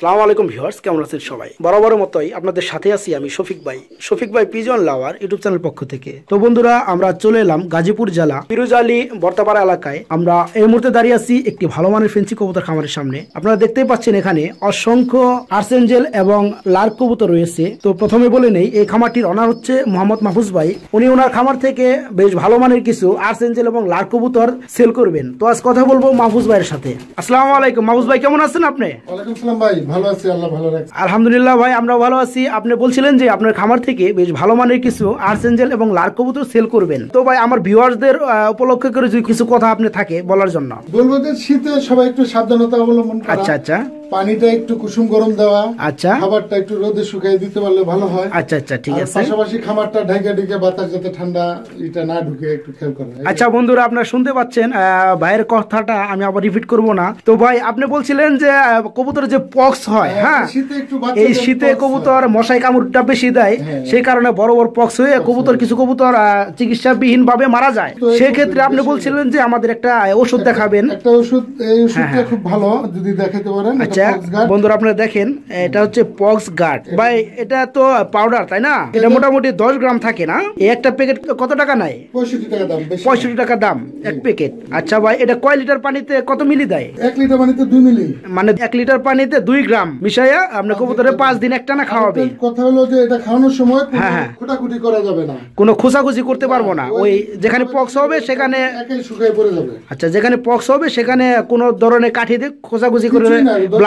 সালাম আলাইকুম ভিউয়ার্স কেমন আছেন সবাই বরাবর মতোই আপনাদের সাথে আছি আমি শফিক ভাই শফিক ভাই পিজন লাওয়ার ইউটিউব চ্যানেল পক্ষ থেকে তো বন্ধুরা আমরা চলে এলাম গাজীপুর জেলা ফিরোজ আলী বর্তাপাড়া এলাকায় আমরা এই মুহূর্তে দাঁড়িয়ে আছি একটি ভালো মানের ফেন্সি কবুতর খামারের সামনে আপনারা দেখতেই পাচ্ছেন এখানে অসংখ্য আর্সেঞ্জেল এবং লার কবুতর রয়েছে তো প্রথমে বলে নেই এই খামারটির অনার হচ্ছে মোহাম্মদ মাহফুজ ভাই উনি ওনার খামার থেকে বেশ ভালো মানের কিছু আর্সেঞ্জেল এবং লার কবুতর সেল করবেন তো আজ কথা বলবো মাহফুজ ভাইয়ের সাথে আসসালাম আলাইকুম মাহফুজ ভাই কেমন আছেন আপনি ভাই আলহামদুলিল্লাহ ভাই আমরা ভালো আছি আপনি বলছিলেন যে আপনার খামার থেকে বেশ ভালো মানের কিছু আর্সেঞ্জেল এবং কবুতর সেল করবেন তো ভাই আমার ভিউয়ারদের উপলক্ষে করে যদি কিছু কথা আপনি থাকে বলার জন্য বলবো যে শীতে সবাই একটু সাবধানতা অবলম্বন আচ্ছা আচ্ছা পানিটা একটু কুসুম গরম দেওয়া আচ্ছা খাবারটা একটু রোদে শুকিয়ে দিতে পারলে ভালো হয় আচ্ছা আচ্ছা ঠিক আছে পাশাপাশি খামারটা ঢেকে ঢেকে বাতাস যাতে ঠান্ডা এটা না ঢুকে একটু খেয়াল করা আচ্ছা বন্ধুরা আপনারা শুনতে পাচ্ছেন ভাইয়ের কথাটা আমি আবার রিপিট করব না তো ভাই আপনি বলছিলেন যে কবুতরের যে পক্স হয় হ্যাঁ, হ্যাঁ? শীতে একটু এই শীতে কবুতর মশাই কামড়টা বেশি দেয় হ্যাঁ। সেই কারণে বড় বড় পক্স হয়ে কবুতর কিছু কবুতর চিকিৎসাবিহীন ভাবে মারা যায় সেক্ষেত্রে আপনি বলছিলেন যে আমাদের একটা ওষুধ দেখাবেন একটা ওষুধ এই ওষুধটা হ্যাঁ, খুব ভালো যদি দেখাতে পারেন আচ্ছা এটা আচ্ছা, বন্ধুরা আপনারা দেখেন এটা হচ্ছে পক্স গার্ড ভাই এটা তো পাউডার তাই না এটা মোটামুটি দশ গ্রাম থাকে না এই একটা প্যাকেট কত টাকা নাই পঁয়ষট্টি টাকা দাম এক প্যাকেট আচ্ছা ভাই এটা কয় লিটার পানিতে কত মিলি দেয় এক লিটার পানিতে দুই মিলি মানে এক লিটার পানিতে দুই গ্রাম মিশাইয়া আপনার কবুতরে আচ্ছা, পাঁচ দিন একটা না আচ্ছা, খাওয়াবে কথা হলো যে এটা খাওয়ানোর সময় হ্যাঁ, হ্যাঁ। খুটাখুটি করা যাবে না কোনো খোঁচাখুচি করতে পারবো না ওই যেখানে পক্স হবে সেখানে পড়ে যাবে আচ্ছা যেখানে পক্স হবে সেখানে কোনো ধরনের কাঠি দিয়ে খোঁচাখুচি করে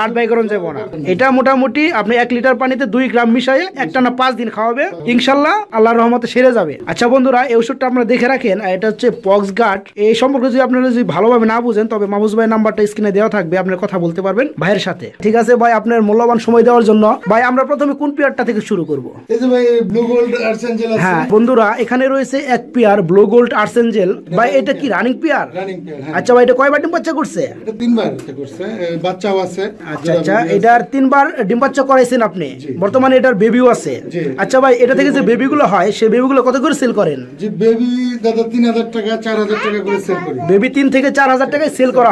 ব্লাড ব্যাকরণ যাবো না এটা মোটামুটি আপনি এক লিটার পানিতে দুই গ্রাম মিশাইয়ে একটানা পাঁচ দিন খাওয়াবে ইনশাল্লাহ আল্লাহর রহমতে সেরে যাবে আচ্ছা বন্ধুরা এই ওষুধটা আপনারা দেখে রাখেন এটা হচ্ছে পক্স গার্ড এই সম্পর্কে যদি আপনারা যদি ভালোভাবে না বুঝেন তবে মাহবুজ ভাই নাম্বারটা স্ক্রিনে দেওয়া থাকবে আপনার কথা বলতে পারবেন ভাইয়ের সাথে ঠিক আছে ভাই আপনার মূল্যবান সময় দেওয়ার জন্য ভাই আমরা প্রথমে কোন পিয়ারটা থেকে শুরু করবো হ্যাঁ বন্ধুরা এখানে রয়েছে এক পিয়ার ব্লু গোল্ড আর্সেঞ্জেল ভাই এটা কি রানিং পিয়ার হ্যাঁ। আচ্ছা ভাই এটা কয়বার ডিম বাচ্চা করছে তিনবার করছে বাচ্চাও আছে আচ্ছা, আচ্ছা, আচ্ছা কত করেন সেল করা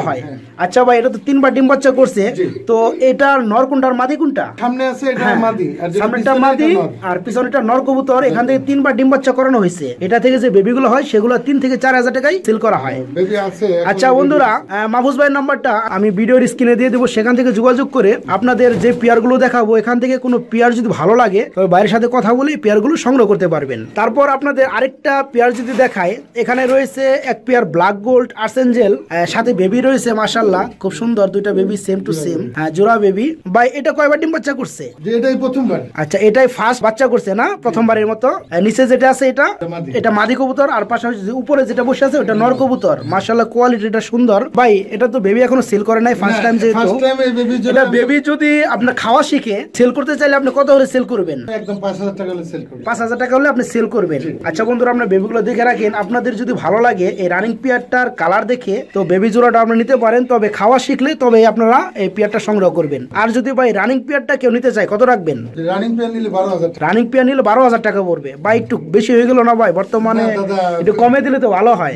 হয় হ্যাঁ, হ্যাঁ। আচ্ছা হ্যাঁ, এখান থেকে তিনবার ডিম বাচ্চা করানো হয়েছে এটা থেকে যে গুলো হয় সেগুলো তিন থেকে চার হাজার টাকায় সেল করা হয় আচ্ছা বন্ধুরা মাহফুজ ভাইয়ের নাম্বারটা আমি ভিডিও স্ক্রিনে দিয়ে দেবো সেখান থেকে যোগাযোগ করে আপনাদের যে গুলো দেখাবো এখান থেকে কোনো পেয়ার যদি ভালো লাগে তবে বাইরের সাথে কথা বলে পেয়ারগুলো সংগ্রহ করতে পারবেন তারপর আপনাদের আরেকটা পেয়ার যদি দেখায় এখানে রয়েছে এক পেয়ার ব্ল্যাক গোল্ড আর্সেঞ্জেল সাথে বেবি রয়েছে মাসাল্লাহ খুব সুন্দর দুইটা বেবি সেম টু সেম জোড়া বেবি বা এটা কয়বার ডিম বাচ্চা করছে এটাই প্রথমবার আচ্ছা এটাই ফার্স্ট বাচ্চা করছে না প্রথমবারের মতো নিচে যেটা আছে এটা এটা মাদি কবুতর আর পাশাপাশি উপরে যেটা বসে আছে ওটা নর কবুতর মাসাল্লাহ কোয়ালিটিটা সুন্দর ভাই এটা তো বেবি এখনো সেল করে নাই ফার্স্ট টাইম যেহেতু আচ্ছা আপনাদের যদি ভালো লাগে এই রানিং পিয়ারটার কালার দেখে তো বেবি জোড়াটা আপনি নিতে পারেন তবে খাওয়া শিখলে তবে আপনারা এই পিয়ারটা সংগ্রহ করবেন আর যদি ভাই রানিং পিয়ারটা কেউ নিতে চায় কত রাখবেন রানিং পিয়ার নিলে 12000 রানিং পিয়ার নিলে 12000 টাকা পড়বে বা একটু বেশি হয়ে গেল না ভাই বর্তমানে একটু কমে দিলে তো ভালো হয়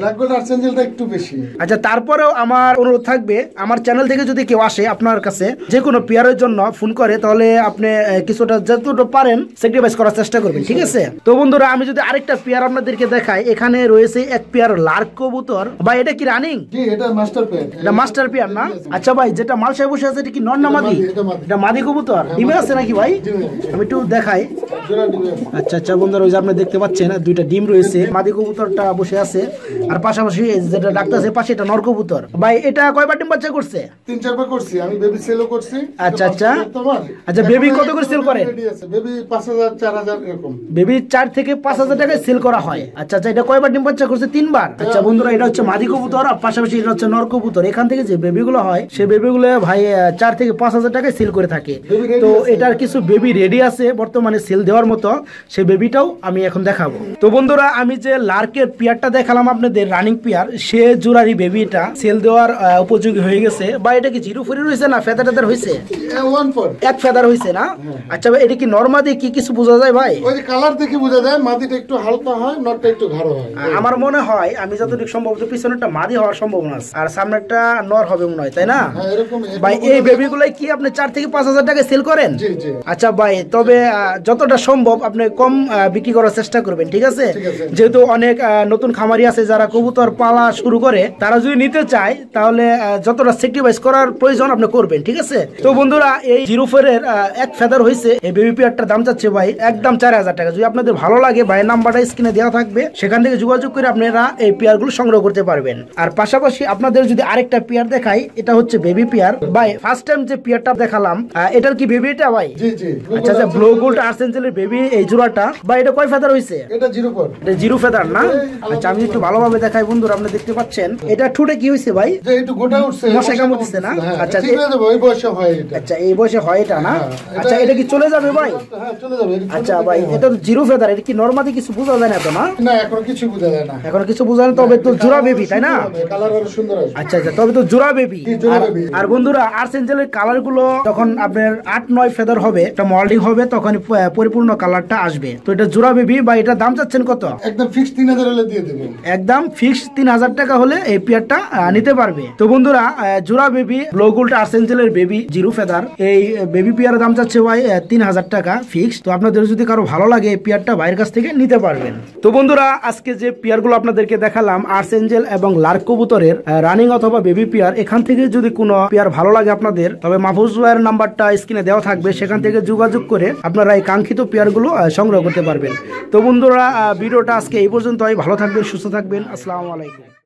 আচ্ছা তারপরেও আমার অনুরোধ থাকবে আমার চ্যানেল থেকে যদি কেউ আসে আপনার কাছে আছে যে কোনো পিয়ারের জন্য ফোন করে তাহলে আপনি কিছুটা যতটুকু পারেন স্যাক্রিফাইস করার চেষ্টা করবেন ঠিক আছে তো বন্ধুরা আমি যদি আরেকটা পিয়ার আপনাদেরকে দেখাই এখানে রয়েছে এক পিয়ার লার্ক কবুতর বা এটা কি রানিং এটা মাস্টার পিয়ার এটা মাস্টার পিয়ার না আচ্ছা ভাই যেটা মালসায় বসে আছে এটা কি নর না মাদি এটা মাদি কবুতর হ্যাঁ, ডিমে আছে নাকি ভাই আমি একটু দেখাই আচ্ছা আচ্ছা বন্ধুরা ওই যে আপনি দেখতে পাচ্ছেন দুইটা ডিম রয়েছে মাদি কবুতরটা বসে আছে আর পাশাপাশি যেটা ডাকতেছে পাশে এটা নর কবুতর ভাই এটা কয়বার ডিম বাচ্চা করছে তিন চারবার করছি আমি ভেবেছিলাম সেলও করছি আচ্ছা আচ্ছা আচ্ছা বেবি কত করে সেল করে বেবি 5000 4000 এরকম বেবি 4 থেকে 5000 টাকায় সেল করা হয় আচ্ছা আচ্ছা এটা কয়বার ডিম বাচ্চা করছে তিনবার আচ্ছা বন্ধুরা এটা হচ্ছে মাদি কবুতর আর পাশাপাশি এটা হচ্ছে নর কবুতর এখান থেকে যে বেবিগুলো হয় সেই বেবিগুলো ভাই 4 থেকে 5000 টাকায় সেল করে থাকে তো এটার কিছু বেবি রেডি আছে বর্তমানে সেল দেওয়ার মতো সেই বেবিটাও আমি এখন দেখাবো তো বন্ধুরা আমি যে লার্কের পিয়ারটা দেখালাম আপনাদের রানিং পিয়ার সে জোড়ারি বেবিটা সেল দেওয়ার উপযোগী হয়ে গেছে বা এটা কি জিরো ফিরে রয়েছে না ফেদার ফেদাদার হইছে হ্যাঁ, এক ফেদার হইছে না আচ্ছা ভাই এটা কি নরমাদি কি কিছু বোঝা যায় ভাই ওই কালার দেখে বোঝা যায় মাদিটা একটু হালকা হয় নটটা একটু গাঢ় হয় আমার মনে হয় আমি যতটুকু সম্ভবত পিছনেরটা মাদি হওয়ার সম্ভাবনা আছে আর সামনেরটা নর হবে মনে হয় তাই না হ্যাঁ, ভাই এই বেবিগুলাই কি আপনি চার থেকে পাঁচ হাজার টাকা সেল করেন আচ্ছা ভাই তবে যতটা সম্ভব আপনি কম বিক্রি করার চেষ্টা করবেন ঠিক আছে যেহেতু অনেক নতুন খামারি আছে যারা কবুতর পালা শুরু করে তারা যদি নিতে চায় তাহলে যতটা সেক্রিফাইস করার প্রয়োজন আপনি করবেন ঠিক আছে ঠিক আছে তো বন্ধুরা এই জিরো ফোরের এক ফেদার হয়েছে এই বেবি পেয়ারটার দাম চাচ্ছে ভাই একদম চার হাজার টাকা যদি আপনাদের ভালো লাগে ভাই নাম্বারটা স্ক্রিনে দেওয়া থাকবে সেখান থেকে যোগাযোগ করে আপনারা এই গুলো সংগ্রহ করতে পারবেন আর পাশাপাশি আপনাদের যদি আরেকটা পেয়ার দেখাই এটা হচ্ছে বেবি পেয়ার ভাই ফার্স্ট টাইম যে পেয়ারটা দেখালাম এটার কি বেবি এটা ভাই আচ্ছা আচ্ছা ব্লু গোল্ড আর আর্সেঞ্জেলের বেবি এই জোড়াটা ভাই এটা কয় ফেদার হয়েছে এটা জিরো ফোর এটা জিরো ফেদার না আচ্ছা আমি একটু ভালোভাবে দেখাই বন্ধুরা আপনারা দেখতে পাচ্ছেন এটা ঠুটে কি হয়েছে ভাই এটা গোটা উঠছে মশা কামড়ছে না হ্যাঁ, আচ্ছা ঠিক আছে ভাই বয়সে হয় এটা আচ্ছা এই বয়সে হয় এটা না হ্যাঁ, আচ্ছা এটা কি চলে যাবে ভাই হ্যাঁ, আচ্ছা ভাই এটা জিরো ফেদার এটা কি নরমালি কিছু বোঝা যায় না তো না না এখন কিছু বোঝা যায় না এখন কিছু বোঝা তবে তো জোড়া বেবি তাই না কালার আরো সুন্দর আচ্ছা আচ্ছা তবে তো জোড়া বেবি আর বন্ধুরা কালার গুলো যখন আপনার আট নয় ফেদার হবে মল্ডিং হবে তখন পরিপূর্ণ কালারটা আসবে তো এটা জোড়া বেবি বা এটা দাম চাচ্ছেন কত একদম ফিক্স তিন হাজার হলে দিয়ে দেবো একদম ফিক্স তিন হাজার টাকা হলে এই টা নিতে পারবে তো বন্ধুরা জোড়া বেবি ব্লগুলটা আর্স পিয়ারের বেবি জিরো ফেদার এই বেবি পিয়ারের দাম চাচ্ছে ভাই তিন হাজার টাকা ফিক্সড তো আপনাদের যদি কারো ভালো লাগে এই পিয়ারটা ভাইয়ের কাছ থেকে নিতে পারবেন তো বন্ধুরা আজকে যে পিয়ারগুলো আপনাদেরকে দেখালাম আর্স এঞ্জেল এবং লার্ক কবুতরের রানিং অথবা বেবি পিয়ার এখান থেকে যদি কোনো পিয়ার ভালো লাগে আপনাদের তবে মাহফুজ ভাইয়ের নাম্বারটা স্ক্রিনে দেওয়া থাকবে সেখান থেকে যোগাযোগ করে আপনারা এই কাঙ্ক্ষিত পিয়ারগুলো সংগ্রহ করতে পারবেন তো বন্ধুরা ভিডিওটা আজকে এই পর্যন্তই ভালো থাকবেন সুস্থ থাকবেন আসসালামু আলাইকুম